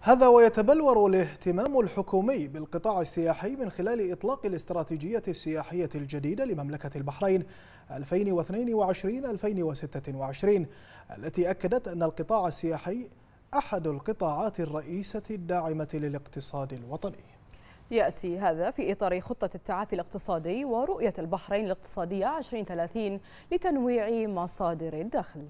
هذا ويتبلور الاهتمام الحكومي بالقطاع السياحي من خلال إطلاق الاستراتيجية السياحية الجديدة لمملكة البحرين 2022-2026 التي أكدت أن القطاع السياحي أحد القطاعات الرئيسة الداعمة للاقتصاد الوطني يأتي هذا في إطار خطة التعافي الاقتصادي ورؤية البحرين الاقتصادية 2030 لتنويع مصادر الدخل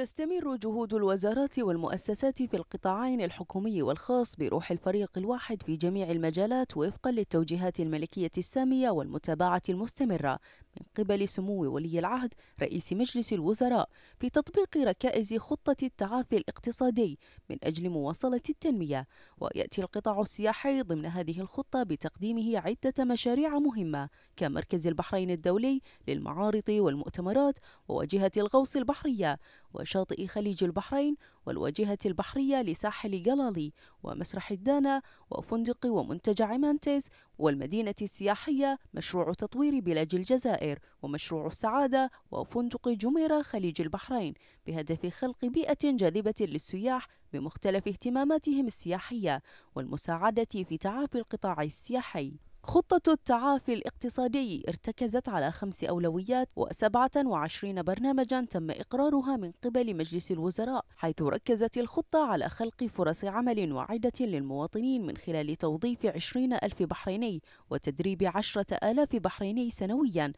تستمر جهود الوزارات والمؤسسات في القطاعين الحكومي والخاص بروح الفريق الواحد في جميع المجالات وفقا للتوجيهات الملكية السامية والمتابعة المستمرة من قبل سمو ولي العهد رئيس مجلس الوزراء في تطبيق ركائز خطة التعافي الاقتصادي من أجل مواصلة التنمية ويأتي القطاع السياحي ضمن هذه الخطة بتقديمه عدة مشاريع مهمة كمركز البحرين الدولي للمعارض والمؤتمرات وواجهة الغوص البحرية شاطئ خليج البحرين والواجهة البحرية لساحل جلالي ومسرح الدانا وفندق ومنتجع مانتيز والمدينة السياحية مشروع تطوير بلاج الجزائر ومشروع السعادة وفندق جميرة خليج البحرين بهدف خلق بيئة جاذبة للسياح بمختلف اهتماماتهم السياحية والمساعدة في تعافي القطاع السياحي خطة التعافي الاقتصادي ارتكزت على خمس أولويات و27 برنامجا تم إقرارها من قبل مجلس الوزراء حيث ركزت الخطة على خلق فرص عمل واعدة للمواطنين من خلال توظيف 20 ألف بحريني وتدريب 10 آلاف بحريني سنويا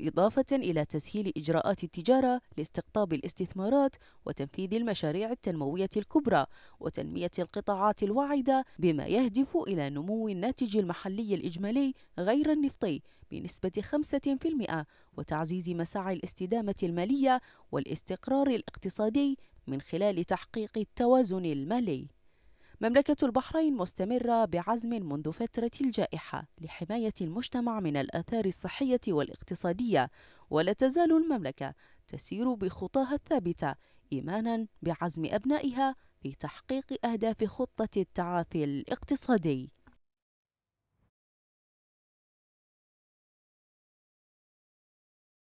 إضافة إلى تسهيل إجراءات التجارة لاستقطاب الاستثمارات وتنفيذ المشاريع التنموية الكبرى وتنمية القطاعات الواعدة بما يهدف إلى نمو الناتج المحلي الإجمالي غير النفطي بنسبة 5% وتعزيز مساعي الاستدامة المالية والاستقرار الاقتصادي من خلال تحقيق التوازن المالي مملكة البحرين مستمرة بعزم منذ فترة الجائحة لحماية المجتمع من الآثار الصحية والاقتصادية ولا تزال المملكة تسير بخطاها الثابتة إيمانا بعزم أبنائها في تحقيق أهداف خطة التعافي الاقتصادي